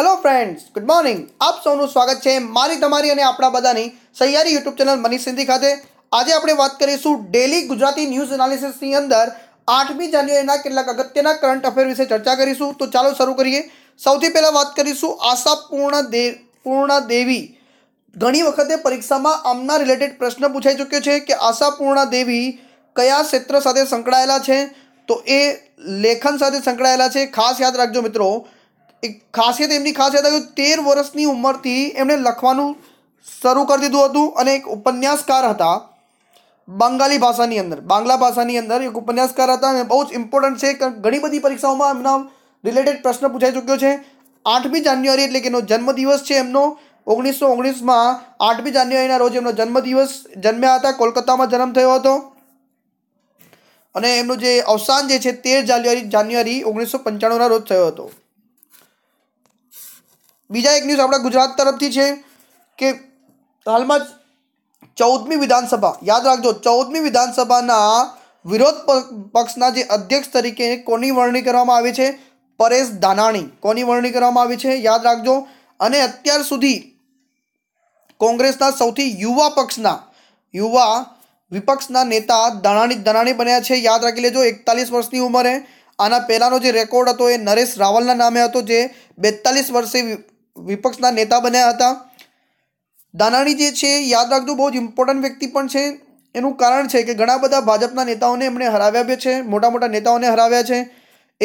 hello friends good morning આપ સૌનું સ્વાગત છે મારી તમારી અને આપણા બધાની સહિયારી યુટ્યુબ ચેનલ મનીષ સિંધી ખાતે આજે આપણે વાત કરીશું ડેલી ગુજરાતી ન્યૂઝ એનાલિસિસની અંદર આઠમી જાન્યુઆરીના કેટલાક અગત્યના કરંટ અફેર વિશે ચર્ચા કરીશું તો ચાલો શરૂ કરીએ સૌથી પહેલાં વાત કરીશું આશા પૂર્ણ દે પૂર્ણ દેવી ઘણી વખતે પરીક્ષામાં આમના રિલેટેડ પ્રશ્ન પૂછાઈ ચૂક્યો છે કે આશા પૂર્ણ દેવી કયા ક્ષેત્ર સાથે સંકળાયેલા છે તો એ લેખન સાથે સંકળાયેલા છે ખાસ યાદ રાખજો મિત્રો એક ખાસિયત એમની ખાસિયત આવી તેર વર્ષની ઉંમરથી એમણે લખવાનું શરૂ કરી દીધું હતું અને એક ઉપન્યાસકાર હતા બંગાળી ભાષાની અંદર બાંગ્લા ભાષાની અંદર એક ઉપન્યાસકાર હતા અને બહુ જ ઇમ્પોર્ટન્ટ છે ઘણી બધી પરીક્ષાઓમાં એમના રિલેટેડ પ્રશ્ન પૂછાઈ ચૂક્યો છે આઠમી જાન્યુઆરી એટલે કે એનો જન્મદિવસ છે એમનો ઓગણીસો ઓગણીસમાં આઠમી જાન્યુઆરીના રોજ એમનો જન્મદિવસ જન્મ્યા હતા કોલકાતામાં જન્મ થયો હતો અને એમનું જે અવસાન જે છે તેર જાન્યુઆરી જાન્યુઆરી ઓગણીસો પંચાણુંના રોજ થયો હતો બીજા એક ન્યૂઝ આપણા ગુજરાત તરફથી છે કે હાલમાં ચૌદમી વિધાનસભા યાદ રાખજો ચૌદમી વિધાનસભાના વિરોધ પક્ષના જે અધ્યક્ષ તરીકે કોની વરણી કરવામાં આવી છે પરેશ દાનાણી કોની વરણી કરવામાં આવી છે યાદ રાખજો અને અત્યાર સુધી કોંગ્રેસના સૌથી યુવા પક્ષના યુવા વિપક્ષના નેતા દાણાણી દાણાણી બન્યા છે યાદ રાખી લેજો એકતાલીસ વર્ષની ઉંમરે આના પહેલાંનો જે રેકોર્ડ હતો એ નરેશ રાવલના નામે હતો જે બેતાલીસ વર્ષે વિપક્ષના નેતા બન્યા હતા દાનાણી જે છે યાદ રાખજો બહુ જ ઇમ્પોર્ટન્ટ વ્યક્તિ પણ છે એનું કારણ છે કે ઘણા બધા ભાજપના નેતાઓને એમણે હરાવ્યા બી છે મોટા મોટા નેતાઓને હરાવ્યા છે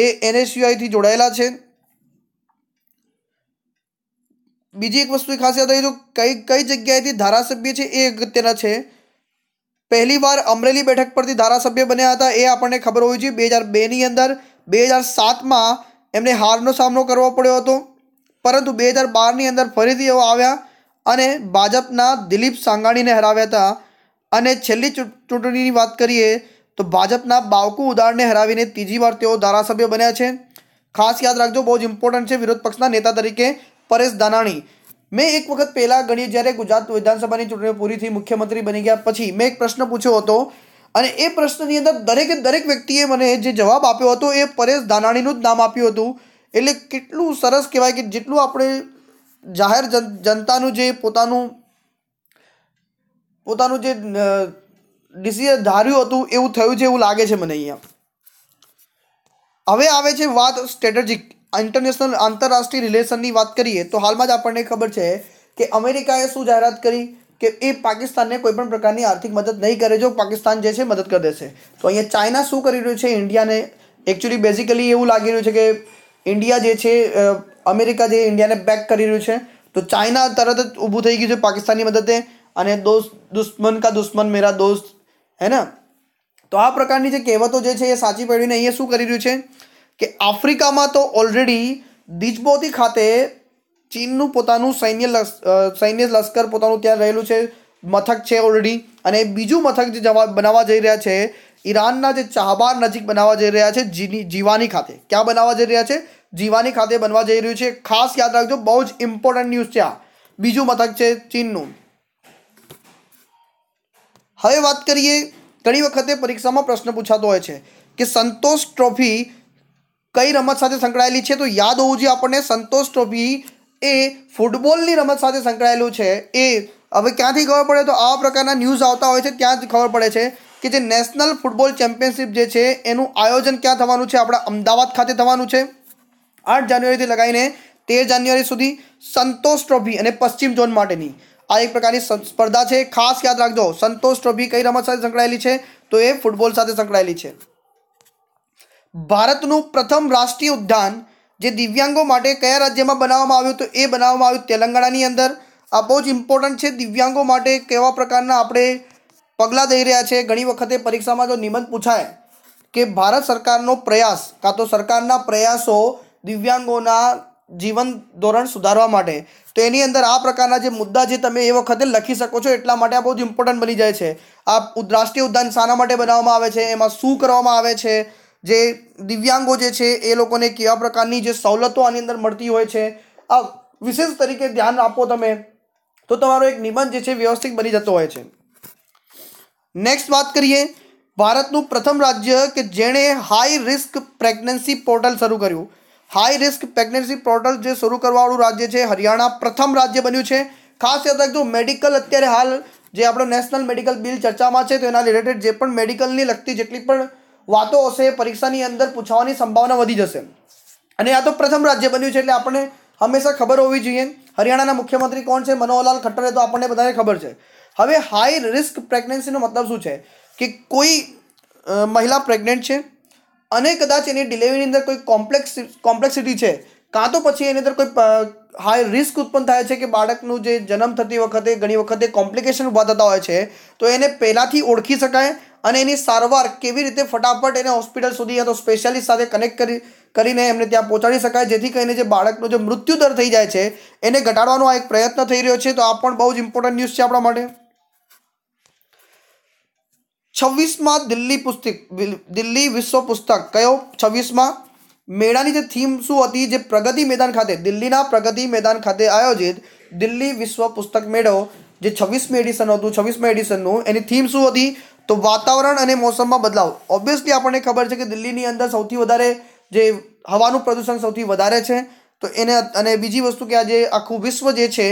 એ એનએસયુઆઈથી જોડાયેલા છે બીજી એક વસ્તુ ખાસ યાદ આવી જો કઈ કઈ જગ્યાએથી ધારાસભ્ય છે એ અગત્યના છે પહેલી વાર અમરેલી બેઠક પરથી ધારાસભ્ય બન્યા હતા એ આપણને ખબર હોવી જોઈએ બે હજાર બેની અંદર બે હજાર સાતમાં એમને હારનો સામનો કરવો પડ્યો હતો પરંતુ બે હજાર બારની અંદર ફરીથી એઓ આવ્યા અને ભાજપના દિલીપ સાંગાણીને હરાવ્યા હતા અને છેલ્લી ચૂંટણીની વાત કરીએ તો ભાજપના બાવકુ ઉદાડને હરાવીને ત્રીજી વાર તેઓ ધારાસભ્ય બન્યા છે ખાસ યાદ રાખજો બહુ જ ઇમ્પોર્ટન્ટ છે વિરોધ પક્ષના નેતા તરીકે પરેશ દાનાણી મેં એક વખત પહેલાં ગણી જ્યારે ગુજરાત વિધાનસભાની ચૂંટણીઓ પૂરી થઈ મુખ્યમંત્રી બની ગયા પછી મેં એક પ્રશ્ન પૂછ્યો હતો અને એ પ્રશ્નની અંદર દરેકે દરેક વ્યક્તિએ મને જે જવાબ આપ્યો હતો એ પરેશ દાનાણીનું જ નામ આપ્યું હતું એટલે કેટલું સરસ કહેવાય કે જેટલું આપણે જાહેર જન જનતાનું જે પોતાનું પોતાનું જે ડિસિઝન ધાર્યું હતું એવું થયું છે એવું લાગે છે મને અહીંયા હવે આવે છે વાત સ્ટ્રેટેજિક ઇન્ટરનેશનલ આંતરરાષ્ટ્રીય રિલેશનની વાત કરીએ તો હાલમાં જ આપણને ખબર છે કે અમેરિકાએ શું જાહેરાત કરી કે એ પાકિસ્તાનને કોઈ પણ પ્રકારની આર્થિક મદદ નહીં કરે જો પાકિસ્તાન જે છે મદદ કરી દેશે તો અહીંયા ચાઇના શું કરી રહ્યું છે ઇન્ડિયાને એકચ્યુઅલી બેઝિકલી એવું લાગી રહ્યું છે કે ઇન્ડિયા જે છે અમેરિકા જે ઇન્ડિયાને બેક કરી રહ્યું છે તો ચાઇના તરત જ ઊભું થઈ ગયું છે પાકિસ્તાનની મદદે અને દોસ્ત દુશ્મન કા દુશ્મન મેરા દોસ્ત હે ને તો આ પ્રકારની જે કહેવતો જે છે એ સાચી પડીને અહીંયા શું કરી રહ્યું છે કે આફ્રિકામાં તો ઓલરેડી દિજબોતી ખાતે ચીનનું પોતાનું સૈન્ય સૈન્ય લશ્કર પોતાનું ત્યાં રહેલું છે મથક છે ઓલરેડી અને બીજું મથક જે જવા બનાવવા જઈ રહ્યા છે ઈરાનના જે ચાહબાર નજીક બનાવવા જઈ રહ્યા છે જીની જીવાની ખાતે ક્યાં બનાવવા જઈ રહ્યા છે જીવાની ખાતે બનવા જઈ રહ્યું છે ખાસ યાદ રાખજો બહુ જ ઇમ્પોર્ટન્ટ ન્યૂઝ છે આ બીજું મથક છે ચીનનું હવે વાત કરીએ ઘણી વખતે પરીક્ષામાં પ્રશ્ન પૂછાતો હોય છે કે સંતોષ ટ્રોફી કઈ રમત સાથે સંકળાયેલી છે તો યાદ હોવું જોઈએ આપણને સંતોષ ટ્રોફી એ ફૂટબોલની રમત સાથે સંકળાયેલું છે એ હવે ક્યાંથી ખબર પડે તો આવા પ્રકારના ન્યૂઝ આવતા હોય છે ત્યાં જ ખબર પડે છે કે જે નેશનલ ફૂટબોલ ચેમ્પિયનશિપ જે છે એનું આયોજન ક્યાં થવાનું છે આપણા અમદાવાદ ખાતે થવાનું છે આઠ જાન્યુઆરીથી લગાવીને તેર જાન્યુઆરી સુધી સંતોષ ટ્રોફી અને પશ્ચિમ ઝોન માટેની આ એક પ્રકારની સ્પર્ધા છે ખાસ યાદ રાખજો સંતોષ ટ્રોફી કઈ રમત સાથે સંકળાયેલી છે તો એ ફૂટબોલ સાથે સંકળાયેલી છે ભારતનું પ્રથમ રાષ્ટ્રીય ઉદ્યાન જે દિવ્યાંગો માટે કયા રાજ્યમાં બનાવવામાં આવ્યું તો એ બનાવવામાં આવ્યું તેલંગાણાની અંદર આ બહુ જ ઇમ્પોર્ટન્ટ છે દિવ્યાંગો માટે કેવા પ્રકારના આપણે પગલાં દઈ રહ્યા છે ઘણી વખતે પરીક્ષામાં જો નિબંધ પૂછાય કે ભારત સરકારનો પ્રયાસ કાં તો સરકારના પ્રયાસો દિવ્યાંગોના જીવન ધોરણ સુધારવા માટે તો એની અંદર આ પ્રકારના જે મુદ્દા જે તમે એ વખતે લખી શકો છો એટલા માટે આ બહુ જ ઇમ્પોર્ટન્ટ બની જાય છે આ રાષ્ટ્રીય ઉદ્યાન શાના માટે બનાવવામાં આવે છે એમાં શું કરવામાં આવે છે જે દિવ્યાંગો જે છે એ લોકોને કેવા પ્રકારની જે સવલતો આની અંદર મળતી હોય છે આ વિશેષ તરીકે ધ્યાન આપો તમે તો તમારો એક નિબંધ જે છે વ્યવસ્થિત બની જતો હોય છે નેક્સ્ટ વાત કરીએ ભારતનું પ્રથમ રાજ્ય કે જેણે હાઈ રિસ્ક પ્રેગ્નન્સી પોર્ટલ શરૂ કર્યું હાઈ રિસ્ક પ્રેગ્નન્સી પોર્ટલ જે શરૂ કરવાવાળું રાજ્ય છે હરિયાણા પ્રથમ રાજ્ય બન્યું છે ખાસ યાદ રાખજો મેડિકલ અત્યારે હાલ જે આપણો નેશનલ મેડિકલ બિલ ચર્ચામાં છે તો એના રિલેટેડ જે પણ મેડિકલની લગતી જેટલી પણ વાતો હશે પરીક્ષાની અંદર પૂછાવાની સંભાવના વધી જશે અને આ તો પ્રથમ રાજ્ય બન્યું છે એટલે આપણે હંમેશા ખબર હોવી જોઈએ હરિયાણાના મુખ્યમંત્રી કોણ છે મનોહરલાલ ખટ્ટરે તો આપણને બધાને ખબર છે હવે હાઈ રિસ્ક પ્રેગ્નન્સીનો મતલબ શું છે કે કોઈ મહિલા પ્રેગ્નન્ટ છે અને કદાચ એની ડિલિવરીની અંદર કોઈ કોમ્પ્લેક્સ કોમ્પ્લેક્સિટી છે કાં તો પછી એની અંદર કોઈ હાઈ રિસ્ક ઉત્પન્ન થાય છે કે બાળકનું જે જન્મ થતી વખતે ઘણી વખતે કોમ્પ્લિકેશન ઊભા થતા હોય છે તો એને પહેલાંથી ઓળખી શકાય અને એની સારવાર કેવી રીતે ફટાફટ એને હોસ્પિટલ સુધી યા તો સ્પેશિયાલિસ્ટ સાથે કનેક્ટ કરી કરીને એમને ત્યાં પહોંચાડી શકાય જેથી કરીને જે બાળકનો જે મૃત્યુદર થઈ જાય છે એને ઘટાડવાનો આ એક પ્રયત્ન થઈ રહ્યો છે તો આ પણ બહુ જ ઇમ્પોર્ટન્ટ ન્યૂઝ છે આપણા માટે છવ્વીસમાં દિલ્હી પુસ્તક દિલ્હી વિશ્વ પુસ્તક કયો છવ્વીસમાં મેળાની જે થીમ શું હતી જે પ્રગતિ મેદાન ખાતે દિલ્હીના પ્રગતિ મેદાન ખાતે આયોજિત દિલ્હી વિશ્વ પુસ્તક મેળો જે છવ્વીસમી એડિશન હતું છવ્વીસમી એડિશનનું એની થીમ શું હતી તો વાતાવરણ અને મોસમમાં બદલાવ ઓબ્વિયસલી આપણને ખબર છે કે દિલ્હીની અંદર સૌથી વધારે જે હવાનું પ્રદૂષણ સૌથી વધારે છે તો એને અને બીજી વસ્તુ કે આજે આખું વિશ્વ જે છે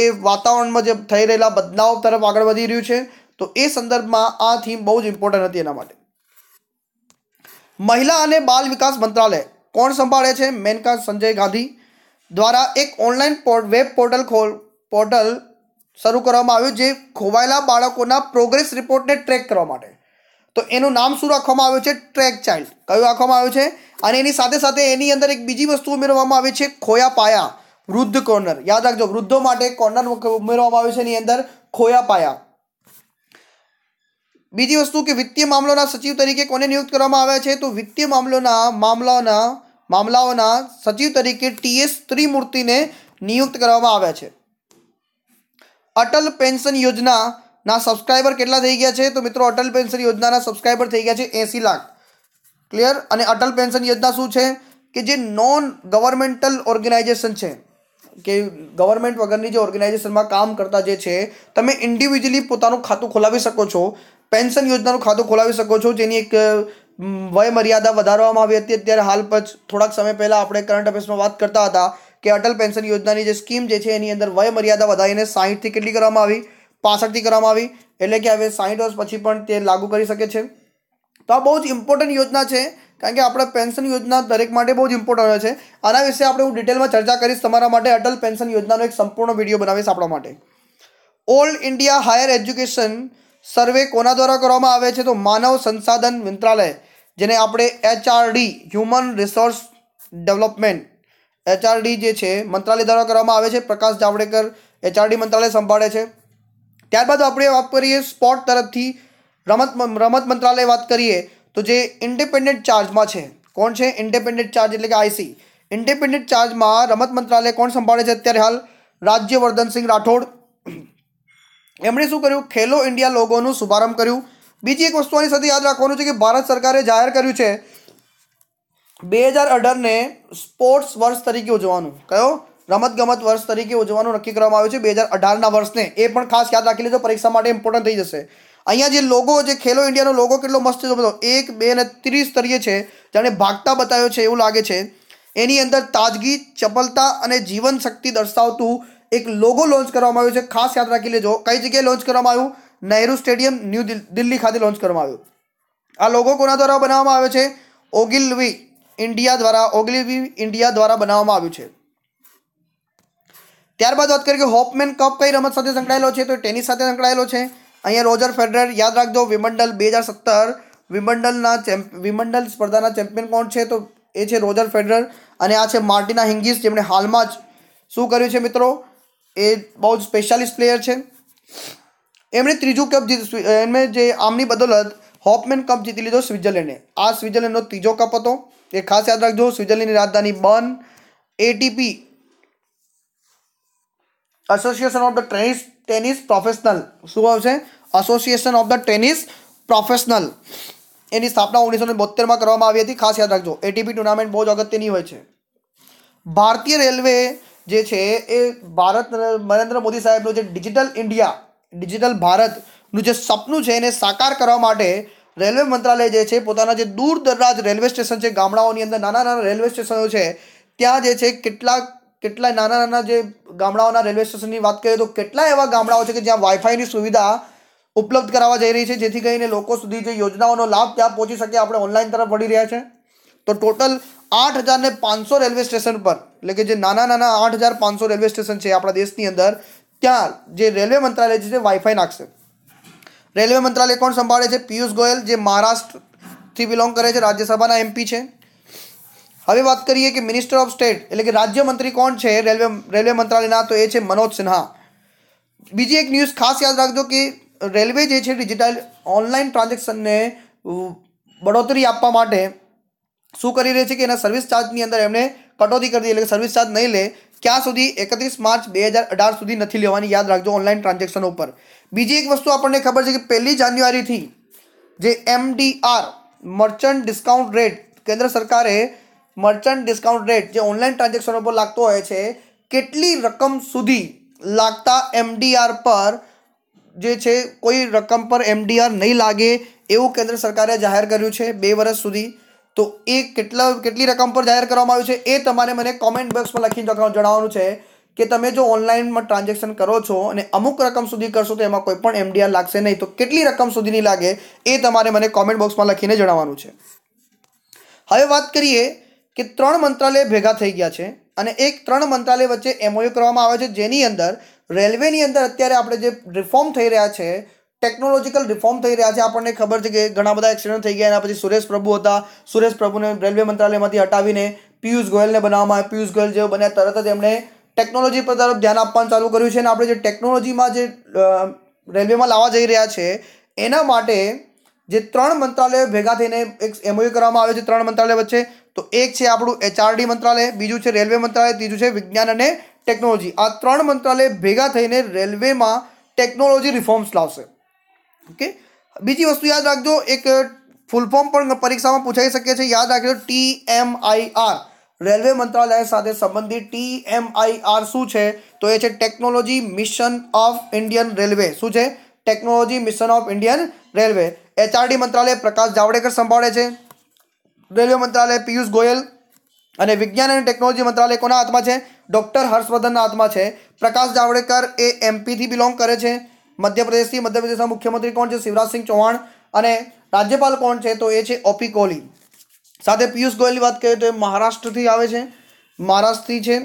એ વાતાવરણમાં જે થઈ રહેલા બદલાવ તરફ આગળ વધી રહ્યું છે તો એ સંદર્ભમાં આ થીમ બહુ જ ઇમ્પોર્ટન્ટ હતી એના માટે મહિલા અને બાલ વિકાસ મંત્રાલય કોણ સંભાળે છે મેનકા સંજય ગાંધી દ્વારા એક ઓનલાઈન વેબ પોર્ટલ ખોલ પોર્ટલ શરૂ કરવામાં આવ્યું જે ખોવાયેલા બાળકોના પ્રોગ્રેસ રિપોર્ટને ટ્રેક કરવા માટે તો એનું નામ શું રાખવામાં આવ્યું છે ટ્રેક ચાઇલ્ડ કયું રાખવામાં આવ્યું છે અને એની સાથે સાથે એની અંદર એક બીજી વસ્તુ ઉમેરવામાં આવી છે ખોયા પાયા વૃદ્ધ કોર્નર યાદ રાખજો વૃદ્ધો માટે કોર્નર ઉમેરવામાં આવ્યું છે એની અંદર ખોયા પાયા બીજી વસ્તુ કે વિત્તીય મામલોના સચિવ તરીકે કોને નિયુક્ત કરવામાં આવ્યા છે તો વિત્તીય મામલોના મામલાઓના મામલાઓના સચિવ તરીકે ટીએસ ત્રિમૂર્તિને નિયુક્ત કરવામાં આવ્યા છે અટલ પેન્શન યોજનાના સબસ્ક્રાઈબર કેટલા થઈ ગયા છે તો મિત્રો અટલ પેન્શન યોજનાના સબસ્ક્રાઈબર થઈ ગયા છે એસી લાખ ક્લિયર અને અટલ પેન્શન યોજના શું છે કે જે નોન ગવર્મેન્ટલ ઓર્ગેનાઇઝેશન છે કે ગવર્મેન્ટ વગરની જે ઓર્ગેનાઇઝેશનમાં કામ કરતા જે છે તમે ઇન્ડિવિજ્યુઅલી પોતાનું ખાતું ખોલાવી શકો છો પેન્શન યોજનાનું ખાતું ખોલાવી શકો છો જેની એક વય મર્યાદા વધારવામાં આવી હતી અત્યારે હાલ પછી થોડાક સમય પહેલાં આપણે કરંટ અફેર્સમાં વાત કરતા હતા કે અટલ પેન્શન યોજનાની જે સ્કીમ જે છે એની અંદર વય મર્યાદા વધારીને સાહીઠથી કેટલી કરવામાં આવી પાસઠથી કરવામાં આવી એટલે કે હવે સાહીઠ વર્ષ પછી પણ તે લાગુ કરી શકે છે તો આ બહુ જ ઇમ્પોર્ટન્ટ યોજના છે કારણ કે આપણે પેન્શન યોજના દરેક માટે બહુ જ ઇમ્પોર્ટન્ટ હોય છે આના વિશે આપણે હું ડિટેલમાં ચર્ચા કરીશ તમારા માટે અટલ પેન્શન યોજનાનો એક સંપૂર્ણ વિડીયો બનાવીશ આપણા માટે all India higher education survey કોના દ્વારા કરવામાં આવે છે તો માનવ સંસાધન મંત્રાલય જેને આપણે HRD human resource development HRD જે છે મંત્રાલય દ્વારા કરવામાં આવે છે પ્રકાશ જાવડેકર એચઆરડી મંત્રાલય સંભાળે છે ત્યારબાદ આપણે વાત કરીએ સ્પોર્ટ તરફથી રમત રમત મંત્રાલય વાત કરીએ તો જે ઇન્ડિપેન્ડન્ટ ચાર્જમાં છે કોણ છે ઇન્ડિપેન્ડન્ટ ચાર્જ એટલે કે આઈસી ઇન્ડિપેન્ડન્ટ ચાર્જમાં રમત મંત્રાલય કોણ સંભાળે છે અત્યારે હાલ રાજ્યવર્ધનસિંહ રાઠોડ એમણે શું કર્યું ખેલો ઇન્ડિયા લોગોનું શુભારંભ કર્યું બીજી એક વસ્તુ આની સાથે યાદ રાખવાનું છે કે ભારત સરકારે જાહેર કર્યું છે બે હજાર અઢારને સ્પોર્ટ્સ વર્ષ તરીકે ઉજવવાનું કયો રમતગમત વર્ષ તરીકે ઉજવવાનું નક્કી કરવામાં આવ્યું છે બે હજાર અઢારના વર્ષને એ પણ ખાસ યાદ રાખી લેજો પરીક્ષા માટે ઇમ્પોર્ટન્ટ થઈ જશે અહીંયા જે લોગો જે ખેલો ઇન્ડિયાનો લોગો કેટલો મસ્ત છે બધો એક બે અને ત્રીસ સ્તરીય છે જાણે ભાગતા બતાવ્યો છે એવું લાગે છે એની અંદર તાજગી ચપલતા અને જીવન શક્તિ દર્શાવતું એક લોગો લોન્ચ કરવામાં આવ્યો છે ખાસ યાદ રાખી લેજો કઈ જગ્યાએ લોન્ચ કરવામાં આવ્યું નહેરુ સ્ટેડિયમ ન્યૂ દિલ્હી ખાતે લોન્ચ કરવામાં આવ્યું આ લોગો કોના દ્વારા બનાવવામાં આવ્યો છે ઓગિલવી ઇન્ડિયા દ્વારા ઓગિલવી ઇન્ડિયા દ્વારા બનાવવામાં આવ્યું છે ત્યારબાદ વાત કરીએ કે હોપમેન કપ કઈ રમત સાથે સંકળાયેલો છે તો ટેનિસ સાથે સંકળાયેલો છે અહીંયા રોજર ફેડરર યાદ રાખજો વિમંડલ બે હજાર સત્તર વિમંડલના ચેમ્પ વિમંડલ સ્પર્ધાના ચેમ્પિયન કોણ છે તો એ છે રોજર ફેડરર અને આ છે માર્ટિના હિંગિસ જેમણે હાલમાં જ શું કર્યું છે મિત્રો એ બહુ જ સ્પેશિયાલિસ્ટ પ્લેયર છે એમણે ત્રીજું કપ જીત એમણે જે આમની બદોલત હોપમેન કપ જીતી લીધો સ્વિટ્ઝરલેન્ડે આ સ્વિટ્ઝરલેન્ડનો ત્રીજો કપ હતો એ ખાસ યાદ રાખજો સ્વિટ્ઝરલેન્ડની રાજધાની Bern ATP association of the tennis tennis professional શું આવશે association of the tennis professional એની સ્થાપના ઓગણીસો ને બોતેરમાં કરવામાં આવી હતી ખાસ યાદ રાખજો એટીપી ટુર્નામેન્ટ બહુ જ અગત્યની હોય છે ભારતીય રેલવે જે છે એ ભારત નરેન્દ્ર મોદી સાહેબનું જે ડિજિટલ ઇન્ડિયા ડિજિટલ ભારતનું જે સપનું છે એને સાકાર કરવા માટે રેલવે મંત્રાલય જે છે પોતાના જે દૂર દરરાજ રેલવે સ્ટેશન છે ગામડાઓની અંદર નાના નાના રેલવે સ્ટેશનો છે ત્યાં જે છે કેટલાક કેટલા નાના નાના જે ગામડાઓના રેલવે સ્ટેશનની વાત કરીએ તો કેટલા એવા ગામડાઓ છે કે જ્યાં વાઈફાઈની સુવિધા ઉપલબ્ધ કરાવવા જઈ રહી છે જેથી કરીને લોકો સુધી જે યોજનાઓનો લાભ ત્યાં પહોંચી શકે આપણે ઓનલાઈન તરફ વળી રહ્યા છે તો ટોટલ આઠ હજાર ને પાંચસો રેલવે સ્ટેશન પર એટલે કે જે નાના નાના આઠ હજાર પાંચસો રેલવે સ્ટેશન છે આપણા દેશની અંદર ત્યાં જે રેલવે મંત્રાલય છે તે વાઈફાઈ નાખશે રેલવે મંત્રાલય કોણ સંભાળે છે પિયુષ ગોયલ જે મહારાષ્ટ્રથી બિલોંગ કરે છે રાજ્યસભાના એમપી છે હવે વાત કરીએ કે મિનિસ્ટર ઓફ સ્ટેટ એટલે કે રાજ્યમંત્રી કોણ છે રેલવે રેલવે મંત્રાલયના તો એ છે મનોજ સિન્હા બીજી એક ન્યૂઝ ખાસ યાદ રાખજો કે રેલવે જે છે ડિજિટલ ઓનલાઈન ટ્રાન્ઝેક્શનને બઢોતરી આપવા માટે શું કરી રહી છે કે એના સર્વિસ ચાર્જની અંદર એમણે કટોતી કરી એટલે સર્વિસ ચાર્જ નહીં લે ક્યાં સુધી એકત્રીસ માર્ચ બે હજાર અઢાર સુધી નથી લેવાની યાદ રાખજો ઓનલાઈન ટ્રાન્ઝેક્શન ઉપર બીજી એક વસ્તુ આપણને ખબર છે કે પહેલી જાન્યુઆરીથી જે એમડીઆર મર્ચન્ટ ડિસ્કાઉન્ટ રેટ કેન્દ્ર સરકારે મર્ચન્ટ ડિસ્કાઉન્ટ રેટ જે ઓનલાઈન ટ્રાન્ઝેક્શન ઉપર લાગતો હોય છે કેટલી રકમ સુધી લાગતા એમડીઆર પર જે છે કોઈ રકમ પર એમડીઆર નહીં લાગે એવું કેન્દ્ર સરકારે જાહેર કર્યું છે બે વર્ષ સુધી તો એ કેટલા કેટલી રકમ પર જાહેર કરવામાં આવ્યું છે એ તમારે મને કોમેન્ટ બોક્સમાં લખીને જણાવવાનું છે કે તમે જો ઓનલાઈનમાં ટ્રાન્ઝેક્શન કરો છો અને અમુક રકમ સુધી કરશો તો એમાં કોઈ પણ એમડીઆર લાગશે નહીં તો કેટલી રકમ સુધીની લાગે એ તમારે મને કોમેન્ટ બોક્સમાં લખીને જણાવવાનું છે હવે વાત કરીએ કે ત્રણ મંત્રાલય ભેગા થઈ ગયા છે અને એક ત્રણ મંત્રાલય વચ્ચે એમઓયુ કરવામાં આવે છે જેની અંદર રેલવેની અંદર અત્યારે આપણે જે રિફોર્મ થઈ રહ્યા છે ટેકનોલોજીકલ રિફોર્મ થઈ રહ્યા છે આપણને ખબર છે કે ઘણા બધા એક્સિડન્ટ થઈ ગયા એના પછી સુરેશ પ્રભુ હતા સુરેશ પ્રભુને રેલવે મંત્રાલયમાંથી હટાવીને પિયુષ ગોયલને બનાવવામાં આવ્યા પિયુષ ગોયલ જેઓ બન્યા તરત જ એમણે ટેકનોલોજી પર તરફ ધ્યાન આપવાનું ચાલુ કર્યું છે અને આપણે જે ટેકનોલોજીમાં જે રેલવેમાં લાવવા જઈ રહ્યા છે એના માટે જે ત્રણ મંત્રાલયો ભેગા થઈને એક એમઓયુ કરવામાં આવ્યો છે ત્રણ મંત્રાલય વચ્ચે તો એક છે આપણું એચઆરડી મંત્રાલય બીજું છે રેલવે મંત્રાલય ત્રીજું છે વિજ્ઞાન અને ટેકનોલોજી આ ત્રણ મંત્રાલય ભેગા થઈને રેલવેમાં ટેકનોલોજી રિફોર્મ્સ લાવશે ઓકે બીજી વસ્તુ યાદ રાખજો એક ફૂલ ફોર્મ પણ પરીક્ષામાં પૂછાઈ શકે છે યાદ રાખજો T M I R railway મંત્રાલય સાથે સંબંધિત ટી એમ આઈ આર શું છે તો એ છે technology mission of Indian railway શું છે technology mission of Indian railway HRD મંત્રાલય પ્રકાશ જાવડેકર સંભાળે છે રેલવે મંત્રાલય પિયુષ ગોયલ અને વિજ્ઞાન અને ટેકનોલોજી મંત્રાલય કોના હાથમાં છે ડૉક્ટર હર્ષવર્ધનના હાથમાં છે પ્રકાશ જાવડેકર એ એમપીથી બિલોંગ કરે છે મધ્યપ્રદેશથી મધ્યપ્રદેશના મુખ્યમંત્રી કોણ છે શિવરાજસિંહ ચૌહાણ અને રાજ્યપાલ કોણ છે તો એ છે ઓપી કોહલી સાથે પિયુષ ગોયલની વાત કરીએ તો એ મહારાષ્ટ્રથી આવે છે મહારાષ્ટ્રથી છે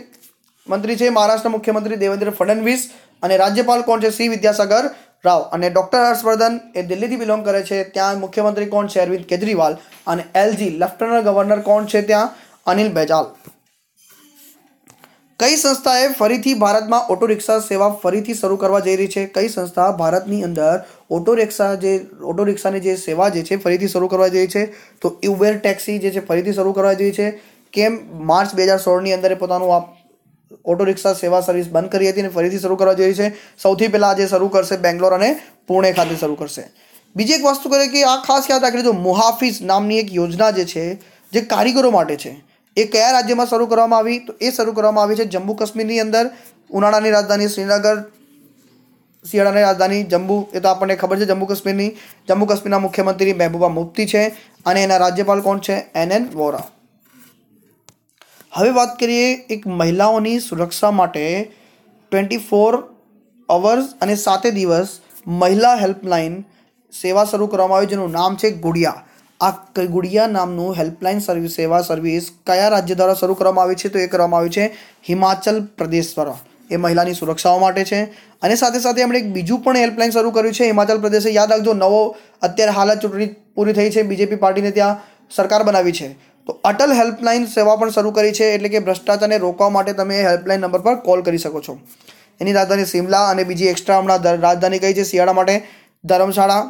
મંત્રી છે મહારાષ્ટ્ર મુખ્યમંત્રી દેવેન્દ્ર ફડણવીસ અને રાજ્યપાલ કોણ છે સી વિદ્યાસાગર રાવ અને ડૉક્ટર હર્ષવર્ધન એ દિલ્હીથી બિલોંગ કરે છે ત્યાં મુખ્યમંત્રી કોણ છે અરવિંદ કેજરીવાલ અને એલજી લેફ્ટનન્ટ ગવર્નર કોણ છે ત્યાં અનિલ બેજાલ કઈ સંસ્થાએ ફરીથી ભારતમાં ઓટો રિક્ષા સેવા ફરીથી શરૂ કરવા જઈ રહી છે કઈ સંસ્થા ભારતની અંદર ઓટો રિક્ષા જે ઓટો રિક્ષાની જે સેવા જે છે ફરીથી શરૂ કરવા જઈ છે તો ઉબેર ટેક્સી જે છે ફરીથી શરૂ કરવા જઈ છે કેમ માર્ચ બે હજાર સોળની અંદર પોતાનું આ ઓટો રિક્ષા સેવા સર્વિસ બંધ કરી હતી અને ફરીથી શરૂ કરવા જઈ છે સૌથી પહેલાં આજે શરૂ કરશે બેંગ્લોર અને પુણે ખાતે શરૂ કરશે બીજી એક વસ્તુ કરે કે આ ખાસ યાદ રાખી જો મુહાફિઝ નામની એક યોજના જે છે જે કારીગરો માટે છે એ કયા રાજ્યમાં શરૂ કરવામાં આવી તો એ શરૂ કરવામાં આવી છે જમ્મુ કાશ્મીરની અંદર ઉનાળાની રાજધાની શ્રીનગર શિયાળાની રાજધાની જમ્મુ એ તો આપણને ખબર છે જમ્મુ કાશ્મીરની જમ્મુ કાશ્મીરના મુખ્યમંત્રી મહેબૂબા મુફ્તી છે અને એના રાજ્યપાલ કોણ છે એન એન વોરા હવે વાત કરીએ એક મહિલાઓની સુરક્ષા માટે ટ્વેન્ટી ફોર અવર્સ અને સાતે દિવસ મહિલા હેલ્પલાઇન સેવા શરૂ કરવામાં આવી જેનું નામ છે ગુડિયા આ ગુડિયા નામનું હેલ્પલાઇન સર્વિસ સેવા સર્વિસ કયા રાજ્ય દ્વારા શરૂ કરવામાં આવી છે તો એ કરવામાં આવી છે હિમાચલ પ્રદેશ દ્વારા એ મહિલાની સુરક્ષાઓ માટે છે અને સાથે સાથે એમણે એક બીજું પણ હેલ્પલાઇન શરૂ કર્યું છે હિમાચલ પ્રદેશે યાદ રાખજો નવો અત્યારે હાલ જ ચૂંટણી પૂરી થઈ છે બીજેપી પાર્ટીને ત્યાં સરકાર બનાવી છે તો અટલ હેલ્પલાઇન સેવા પણ શરૂ કરી છે એટલે કે ભ્રષ્ટાચારને રોકવા માટે તમે હેલ્પલાઇન નંબર પર કોલ કરી શકો છો એની રાજધાની શિમલા અને બીજી એક્સ્ટ્રા હમણાં રાજધાની કઈ છે શિયાળા માટે ધર્મશાળા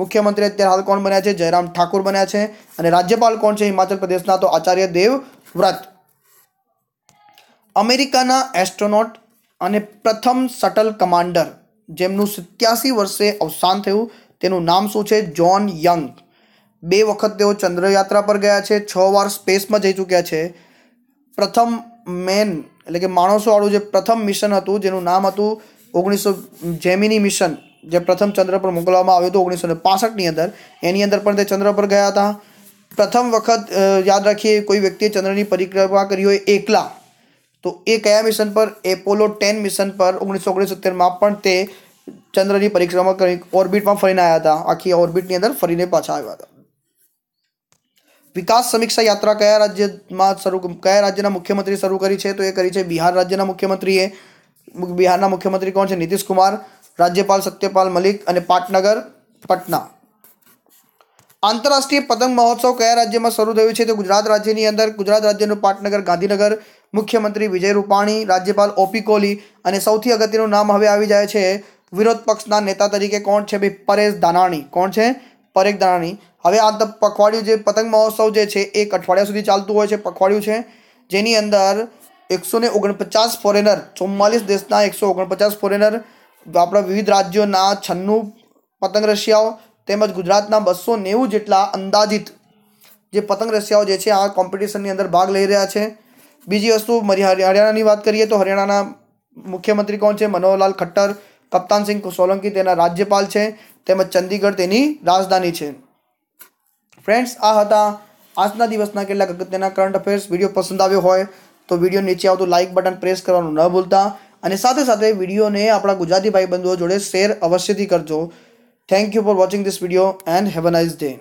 મુખ્યમંત્રી અત્યારે હાલ કોણ બન્યા છે જયરામ ઠાકુર બન્યા છે અને રાજ્યપાલ કોણ છે હિમાચલ પ્રદેશના તો આચાર્ય દેવ વ્રત અમેરિકાના એસ્ટ્રોનોટ અને પ્રથમ શટલ કમાન્ડર જેમનું સિત્યાસી વર્ષે અવસાન થયું તેનું નામ શું છે જ્હોન યંગ બે વખત તેઓ ચંદ્રયાત્રા પર ગયા છે છ વાર સ્પેસમાં જઈ ચૂક્યા છે પ્રથમ મેન એટલે કે માણસોવાળું જે પ્રથમ મિશન હતું જેનું નામ હતું ઓગણીસો જેમિની મિશન જે પ્રથમ ચંદ્ર પર મોકલવામાં આવ્યો હતો ઓગણીસો ને પાસઠની અંદર એની અંદર પણ તે ચંદ્ર પર ગયા હતા પ્રથમ વખત યાદ રાખીએ કોઈ વ્યક્તિએ ચંદ્રની પરિક્રમા કરી હોય એકલા તો એ કયા મિશન પર એપોલો ટેન મિશન પર ઓગણીસો ઓગણસિત્તેરમાં પણ તે ચંદ્રની પરિક્રમા કરી ઓર્બિટમાં ફરીને આવ્યા હતા આખી ઓર્બિટની અંદર ફરીને પાછા આવ્યા હતા વિકાસ સમીક્ષા યાત્રા કયા રાજ્યમાં શરૂ કયા રાજ્યના મુખ્યમંત્રી શરૂ કરી છે તો એ કરી છે બિહાર રાજ્યના મુખ્યમંત્રીએ બિહારના મુખ્યમંત્રી કોણ છે નીતિશ કુમાર રાજ્યપાલ સત્યપાલ મલિક અને પાટનગર પટના આંતરરાષ્ટ્રીય પતંગ મહોત્સવ કયા રાજ્યમાં શરૂ થયું છે તો ગુજરાત રાજ્યની અંદર ગુજરાત રાજ્યનું પાટનગર ગાંધીનગર મુખ્યમંત્રી વિજય રૂપાણી રાજ્યપાલ ઓપી કોહલી અને સૌથી અગત્યનું નામ હવે આવી જાય છે વિરોધ પક્ષના નેતા તરીકે કોણ છે ભાઈ પરેશ દાનાણી કોણ છે પરેશ દાનાણી હવે આ પખવાડિયું જે પતંગ મહોત્સવ જે છે એક અઠવાડિયા સુધી ચાલતું હોય છે પખવાડિયું છે જેની અંદર એકસો ને ઓગણપચાસ ફોરેનર ચુમ્માલીસ દેશના એકસો ઓગણપચાસ ફોરેનર આપણા વિવિધ રાજ્યોના છન્નું પતંગ રસિયાઓ તેમજ ગુજરાતના બસો નેવું જેટલા અંદાજિત જે પતંગ રસિયાઓ જે છે આ કોમ્પિટિશનની અંદર ભાગ લઈ રહ્યા છે બીજી વસ્તુ હરિયાણાની વાત કરીએ તો હરિયાણાના મુખ્યમંત્રી કોણ છે મનોહરલાલ ખટ્ટર કપ્તાનસિંહ સોલંકી તેના રાજ્યપાલ છે તેમજ ચંદીગઢ તેની રાજધાની છે ફ્રેન્ડ્સ આ હતા આજના દિવસના કેટલાક અગત્યના કરંટ અફેર્સ વિડીયો પસંદ આવ્યો હોય તો વિડીયો નીચે આવતું લાઇક બટન પ્રેસ કરવાનું ન ભૂલતા અને સાથે સાથે વિડીયોને આપણા ગુજરાતી ભાઈબંધો જોડે શેર અવશ્યથી કરજો thank you for watching this video and have a nice day